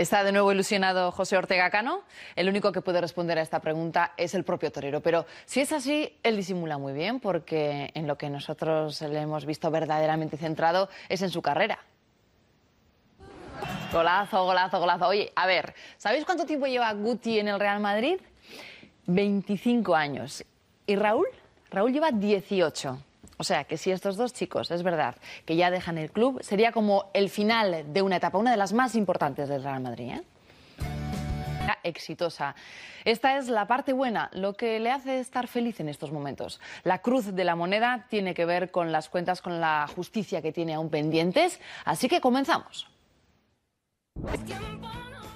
Está de nuevo ilusionado José Ortega Cano. El único que puede responder a esta pregunta es el propio torero. Pero si es así, él disimula muy bien porque en lo que nosotros le hemos visto verdaderamente centrado es en su carrera. Golazo, golazo, golazo. Oye, a ver, ¿sabéis cuánto tiempo lleva Guti en el Real Madrid? 25 años. ¿Y Raúl? Raúl lleva 18. O sea, que si estos dos chicos, es verdad, que ya dejan el club, sería como el final de una etapa, una de las más importantes del Real Madrid. ¿eh? exitosa. Esta es la parte buena, lo que le hace estar feliz en estos momentos. La cruz de la moneda tiene que ver con las cuentas con la justicia que tiene aún pendientes, así que comenzamos.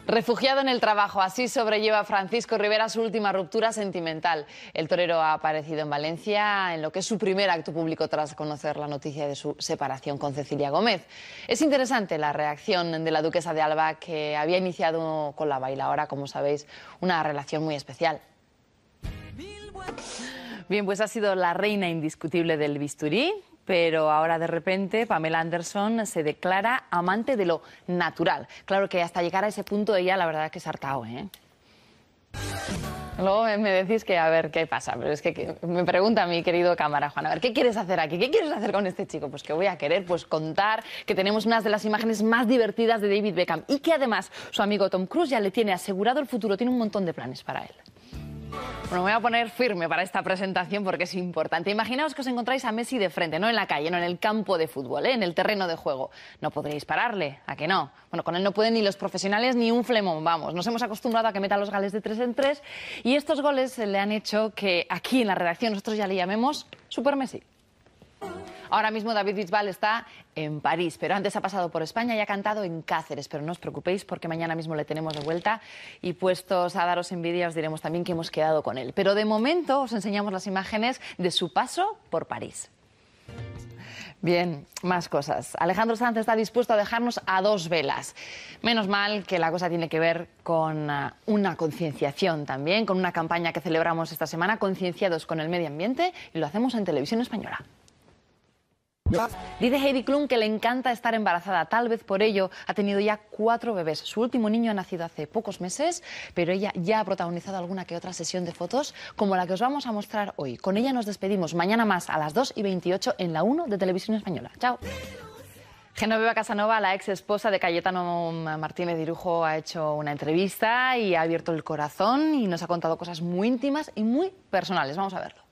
Refugiado en el trabajo, así sobrelleva Francisco Rivera su última ruptura sentimental. El torero ha aparecido en Valencia en lo que es su primer acto público tras conocer la noticia de su separación con Cecilia Gómez. Es interesante la reacción de la duquesa de Alba, que había iniciado con la bailaora, como sabéis, una relación muy especial. Bien, pues ha sido la reina indiscutible del bisturí, pero ahora de repente Pamela Anderson se declara amante de lo natural. Claro que hasta llegar a ese punto ella la verdad es que es hartao, ¿eh? Luego me decís que a ver qué pasa, pero es que, me pregunta mi querido cámara Juan, a ver, ¿qué quieres hacer aquí? ¿Qué quieres hacer con este chico? Pues que voy a querer pues contar que tenemos unas de las imágenes más divertidas de David Beckham y que además su amigo Tom Cruise ya le tiene asegurado el futuro, tiene un montón de planes para él. Bueno, me voy a poner firme para esta presentación porque es importante. Imaginaos que os encontráis a Messi de frente, no en la calle, no en el campo de fútbol, ¿eh? en el terreno de juego. No podréis pararle, ¿a qué no? Bueno, con él no pueden ni los profesionales ni un flemón, vamos. Nos hemos acostumbrado a que meta los gales de tres en tres y estos goles le han hecho que aquí en la redacción nosotros ya le llamemos Super Messi. Ahora mismo David Bisbal está en París, pero antes ha pasado por España y ha cantado en Cáceres. Pero no os preocupéis porque mañana mismo le tenemos de vuelta y puestos a daros envidia os diremos también que hemos quedado con él. Pero de momento os enseñamos las imágenes de su paso por París. Bien, más cosas. Alejandro Sanz está dispuesto a dejarnos a dos velas. Menos mal que la cosa tiene que ver con ah, una concienciación también, con una campaña que celebramos esta semana, concienciados con el medio ambiente, y lo hacemos en Televisión Española. Dice Heidi Klum que le encanta estar embarazada. Tal vez por ello ha tenido ya cuatro bebés. Su último niño ha nacido hace pocos meses, pero ella ya ha protagonizado alguna que otra sesión de fotos como la que os vamos a mostrar hoy. Con ella nos despedimos mañana más a las 2 y 28 en la 1 de Televisión Española. Chao. Genoveva Casanova, la ex esposa de Cayetano Martínez Dirujo, ha hecho una entrevista y ha abierto el corazón y nos ha contado cosas muy íntimas y muy personales. Vamos a verlo.